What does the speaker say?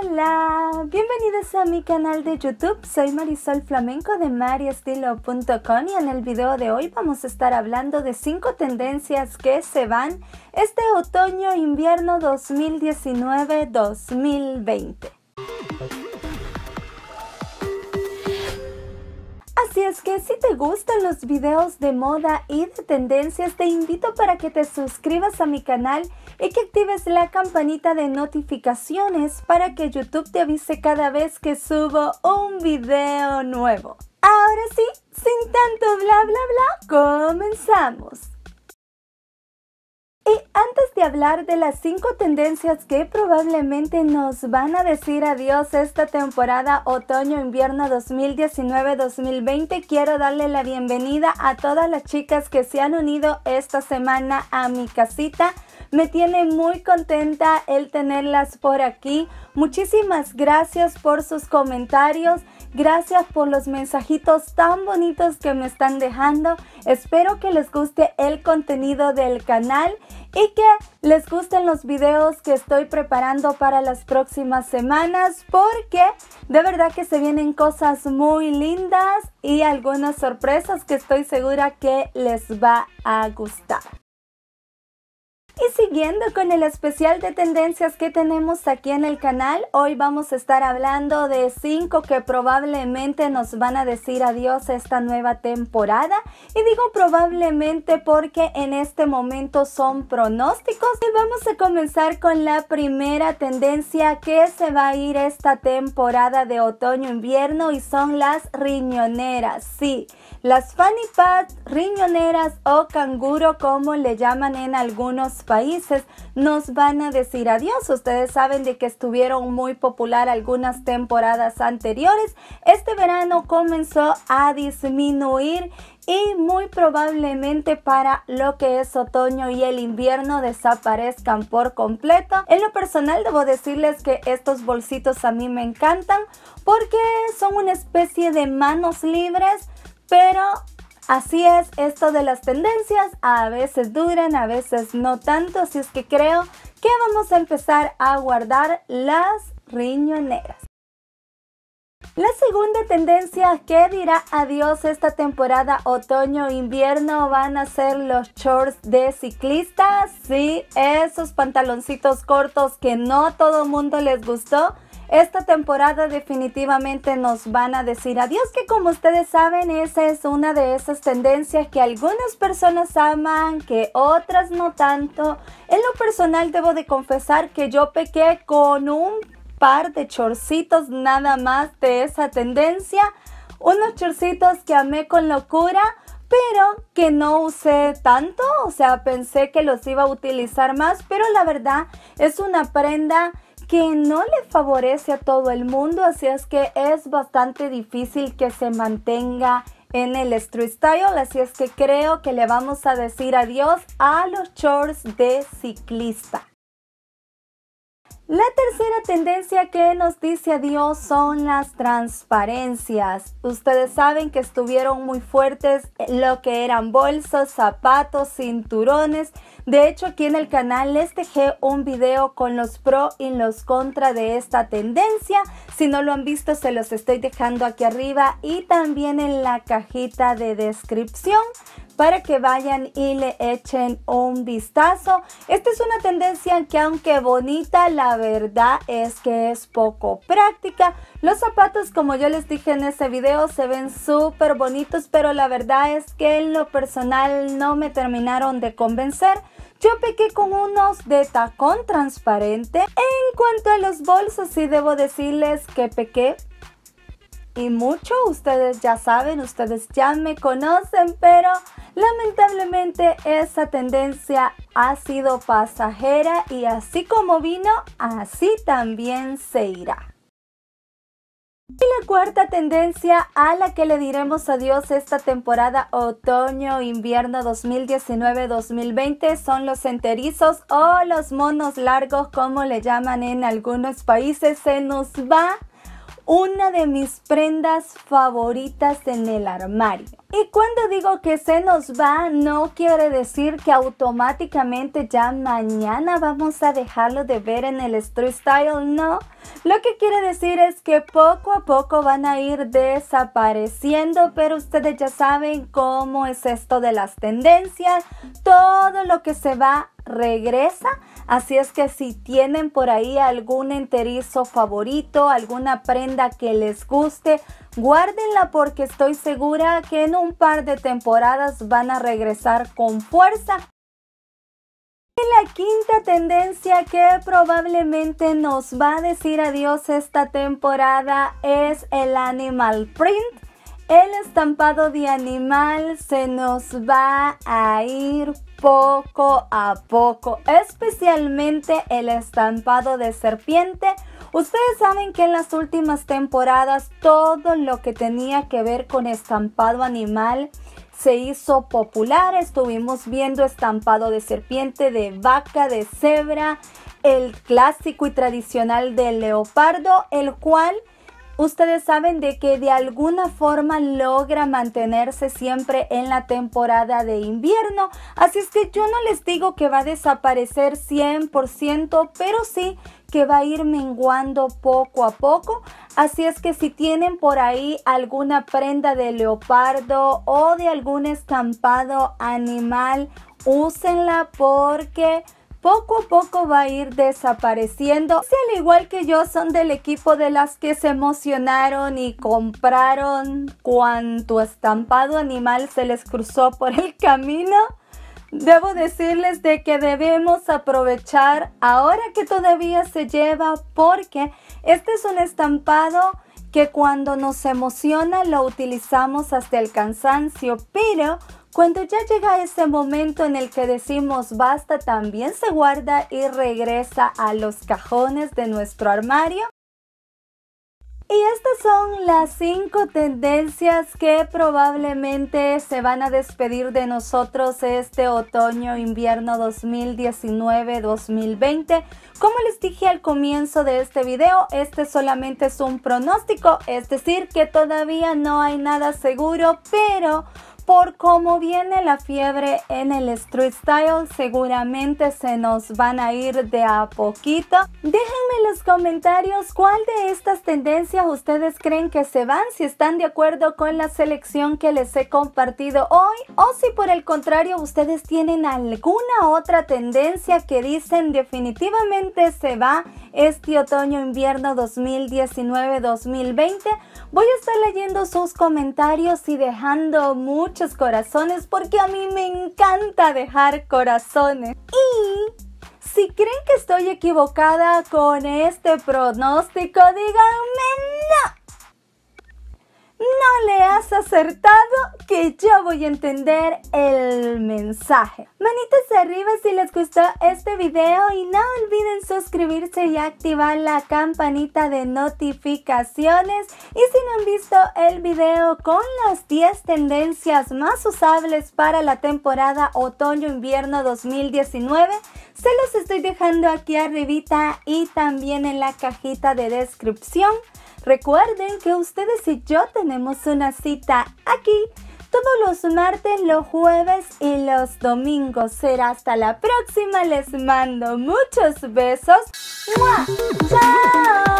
Hola, bienvenidos a mi canal de YouTube, soy Marisol Flamenco de mariestilo.com y en el video de hoy vamos a estar hablando de 5 tendencias que se van este otoño-invierno 2019-2020. Así es que si te gustan los videos de moda y de tendencias, te invito para que te suscribas a mi canal y que actives la campanita de notificaciones para que YouTube te avise cada vez que subo un video nuevo. Ahora sí, sin tanto bla bla bla, comenzamos. Y antes de hablar de las 5 tendencias que probablemente nos van a decir adiós esta temporada otoño-invierno 2019-2020, quiero darle la bienvenida a todas las chicas que se han unido esta semana a mi casita me tiene muy contenta el tenerlas por aquí. Muchísimas gracias por sus comentarios. Gracias por los mensajitos tan bonitos que me están dejando. Espero que les guste el contenido del canal y que les gusten los videos que estoy preparando para las próximas semanas porque de verdad que se vienen cosas muy lindas y algunas sorpresas que estoy segura que les va a gustar. Y siguiendo con el especial de tendencias que tenemos aquí en el canal, hoy vamos a estar hablando de cinco que probablemente nos van a decir adiós esta nueva temporada. Y digo probablemente porque en este momento son pronósticos. Y vamos a comenzar con la primera tendencia que se va a ir esta temporada de otoño-invierno y son las riñoneras. Sí, las fanny pads, riñoneras o canguro como le llaman en algunos países nos van a decir adiós. Ustedes saben de que estuvieron muy popular algunas temporadas anteriores. Este verano comenzó a disminuir y muy probablemente para lo que es otoño y el invierno desaparezcan por completo. En lo personal debo decirles que estos bolsitos a mí me encantan porque son una especie de manos libres pero Así es, esto de las tendencias a veces duran, a veces no tanto, así es que creo que vamos a empezar a guardar las riñoneras. La segunda tendencia que dirá adiós esta temporada otoño-invierno van a ser los shorts de ciclistas. Sí, esos pantaloncitos cortos que no todo mundo les gustó esta temporada definitivamente nos van a decir adiós, que como ustedes saben, esa es una de esas tendencias que algunas personas aman, que otras no tanto. En lo personal debo de confesar que yo pequé con un par de chorcitos nada más de esa tendencia, unos chorcitos que amé con locura, pero que no usé tanto, o sea, pensé que los iba a utilizar más, pero la verdad es una prenda que no le favorece a todo el mundo, así es que es bastante difícil que se mantenga en el street style, así es que creo que le vamos a decir adiós a los shorts de ciclista. La tercera tendencia que nos dice adiós son las transparencias. Ustedes saben que estuvieron muy fuertes lo que eran bolsos, zapatos, cinturones. De hecho, aquí en el canal les dejé un video con los pro y los contra de esta tendencia. Si no lo han visto, se los estoy dejando aquí arriba y también en la cajita de descripción para que vayan y le echen un vistazo. Esta es una tendencia que aunque bonita, la verdad es que es poco práctica. Los zapatos, como yo les dije en ese video, se ven súper bonitos, pero la verdad es que en lo personal no me terminaron de convencer. Yo pequé con unos de tacón transparente. En cuanto a los bolsos, sí debo decirles que pequé y mucho. Ustedes ya saben, ustedes ya me conocen, pero Lamentablemente esa tendencia ha sido pasajera y así como vino, así también se irá. Y la cuarta tendencia a la que le diremos adiós esta temporada otoño-invierno 2019-2020 son los enterizos o los monos largos como le llaman en algunos países. Se nos va una de mis prendas favoritas en el armario. Y cuando digo que se nos va, no quiere decir que automáticamente ya mañana vamos a dejarlo de ver en el Street Style, no. Lo que quiere decir es que poco a poco van a ir desapareciendo, pero ustedes ya saben cómo es esto de las tendencias, todo lo que se va regresa Así es que si tienen por ahí algún enterizo favorito, alguna prenda que les guste, guárdenla porque estoy segura que en un par de temporadas van a regresar con fuerza. Y la quinta tendencia que probablemente nos va a decir adiós esta temporada es el animal print. El estampado de animal se nos va a ir poco a poco, especialmente el estampado de serpiente. Ustedes saben que en las últimas temporadas todo lo que tenía que ver con estampado animal se hizo popular. Estuvimos viendo estampado de serpiente, de vaca, de cebra, el clásico y tradicional del leopardo, el cual ustedes saben de que de alguna forma logra mantenerse siempre en la temporada de invierno. Así es que yo no les digo que va a desaparecer 100%, pero sí que va a ir menguando poco a poco. Así es que si tienen por ahí alguna prenda de leopardo o de algún estampado animal, úsenla porque poco a poco va a ir desapareciendo. Si al igual que yo son del equipo de las que se emocionaron y compraron cuanto estampado animal se les cruzó por el camino, Debo decirles de que debemos aprovechar ahora que todavía se lleva porque este es un estampado que cuando nos emociona lo utilizamos hasta el cansancio, pero cuando ya llega ese momento en el que decimos basta, también se guarda y regresa a los cajones de nuestro armario. Y estas son las 5 tendencias que probablemente se van a despedir de nosotros este otoño-invierno 2019-2020. Como les dije al comienzo de este video, este solamente es un pronóstico, es decir, que todavía no hay nada seguro, pero por cómo viene la fiebre en el street style, seguramente se nos van a ir de a poquito. Déjenme en los comentarios cuál de estas tendencias ustedes creen que se van, si están de acuerdo con la selección que les he compartido hoy o si por el contrario ustedes tienen alguna otra tendencia que dicen definitivamente se va este otoño-invierno 2019-2020. Voy a estar leyendo sus comentarios y dejando mucho corazones porque a mí me encanta dejar corazones. Y si creen que estoy equivocada con este pronóstico, díganme no no le has acertado que yo voy a entender el mensaje. Manitas arriba si les gustó este video y no olviden suscribirse y activar la campanita de notificaciones. Y si no han visto el video con las 10 tendencias más usables para la temporada otoño-invierno 2019, se los estoy dejando aquí arribita y también en la cajita de descripción. Recuerden que ustedes y yo tenemos una cita aquí todos los martes, los jueves y los domingos. Será hasta la próxima. Les mando muchos besos. ¡Chao!